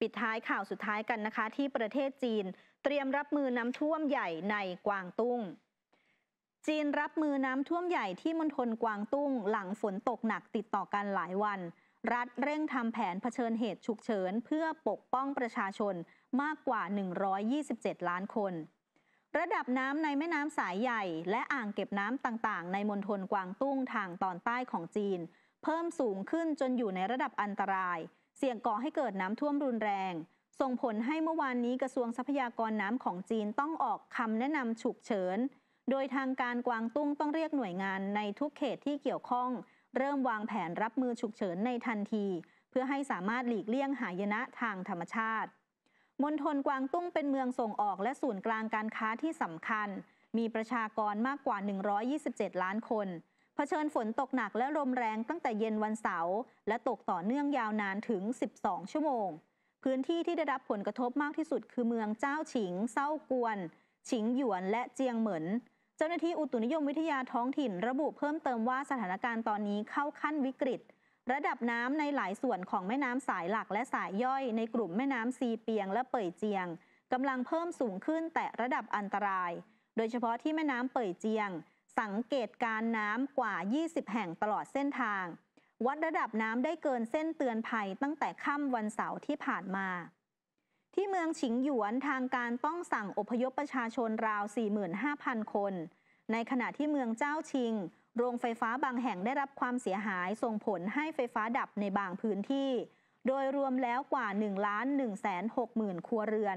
ปิดท้ายข่าวสุดท้ายกันนะคะ ที่ประเทศจีนเตรียมรับมือน้ำท่วมใหญ่ในกวางตุ้ง จีนรับมือน้ำท่วมใหญ่ที่มณฑลกวางตุ้งหลังฝนตกหนักติดต่อกันหลายวัน รัฐเร่งทำแผนเผชิญเหตุฉุกเฉินเพื่อปกป้องประชาชนมากกว่า 127 ล้านคน ระดับน้ำในแม่น้ำสายใหญ่และอ่างเก็บน้ำต่างๆ ในมณฑลกวางตุ้งทางตอนใต้ของจีน เพิ่มสูงขึ้นจนอยู่ในระดับอันตรายเสี่ยงก่อให้เกิดน้ำท่วมรุนแรง ส่งผลให้เมื่อวานนี้กระทรวงทรัพยากรน้ำของจีนต้องออกคำแนะนำฉุกเฉิน โดยทางการกวางตุ้งต้องเรียกหน่วยงานในทุกเขตที่เกี่ยวข้อง เริ่มวางแผนรับมือฉุกเฉินในทันที เพื่อให้สามารถหลีกเลี่ยงหายนะทางธรรมชาติ มณฑลกวางตุ้งเป็นเมืองส่งออกและศูนย์กลางการค้าที่สำคัญ มีประชากรมากกว่า 127 ล้านคนเผชิญฝนตกหนักและลมแรงตั้งแต่เย็นวันเสาร์และตกต่อเนื่องยาวนานถึง 12 ชั่วโมง พื้นที่ที่ได้รับผลกระทบมากที่สุดคือเมืองเจ้าฉิง เซ้ากวน ฉิงหยวน และเจียงเหมิน เจ้าหน้าที่อุตุนิยมวิทยาท้องถิ่นระบุเพิ่มเติมว่าสถานการณ์ตอนนี้เข้าขั้นวิกฤต ระดับน้ำในหลายส่วนของแม่น้ำสายหลักและสายย่อยในกลุ่มแม่น้ำซีเปียงและเป่ยเจียงกำลังเพิ่มสูงขึ้นแต่ระดับอันตราย โดยเฉพาะที่แม่น้ำเป่ยเจียงสังเกตการน้ำกว่า 20 แห่งตลอดเส้นทาง วัดระดับน้ำได้เกินเส้นเตือนภัยตั้งแต่ค่ำวันเสาร์ที่ผ่านมา ที่เมืองฉิงหยวนทางการต้องสั่งอพยพประชาชนราว 45,000 คน ในขณะที่เมืองเจ้าชิง โรงไฟฟ้าบางแห่งได้รับความเสียหายส่งผลให้ไฟฟ้าดับในบางพื้นที่ โดยรวมแล้วกว่า 1 1 60,000 ครัวเรือน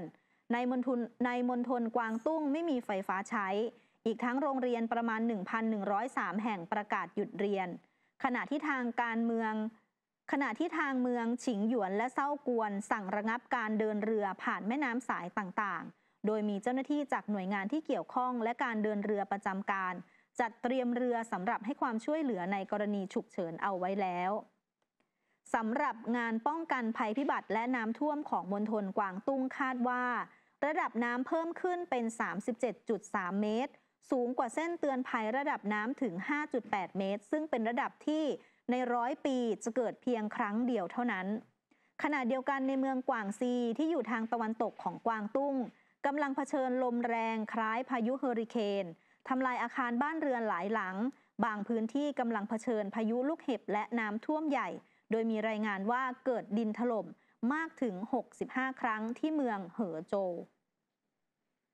ในมณฑลในมณฑลกวางตุ้งไม่มีไฟฟ้าใช้อีกทั้งโรงเรียนประมาณ 1,103 แห่งประกาศหยุดเรียน ขณะที่ทางการเมือง ขณะที่ทางเมืองฉิงหยวนและเซ้ากวน สั่งระงับการเดินเรือผ่านแม่น้ำสายต่างๆ โดยมีเจ้าหน้าที่จากหน่วยงานที่เกี่ยวข้องและการเดินเรือประจำการ จัดเตรียมเรือสำหรับให้ความช่วยเหลือในกรณีฉุกเฉินเอาไว้แล้วสำหรับงานป้องกันภัยพิบัติและน้ำท่วมของมณฑลกวางตุ้งคาดว่า ระดับน้ำเพิ่มขึ้นเป็น 37.3 เมตรสูงกว่าเส้นเตือนภัยระดับน้ำถึง 5.8 เมตร ซึ่งเป็นระดับที่ในร้อยปีจะเกิดเพียงครั้งเดียวเท่านั้น ขณะเดียวกันในเมืองกวางซีที่อยู่ทางตะวันตกของกวางตุ้งกำลังเผชิญลมแรงคล้ายพายุเฮอริเคนทำลายอาคารบ้านเรือนหลายหลัง บางพื้นที่กำลังเผชิญพายุลูกเห็บและน้ำท่วมใหญ่ โดยมีรายงานว่าเกิดดินถล่มมากถึง 65 ครั้งที่เมืองเหอโจ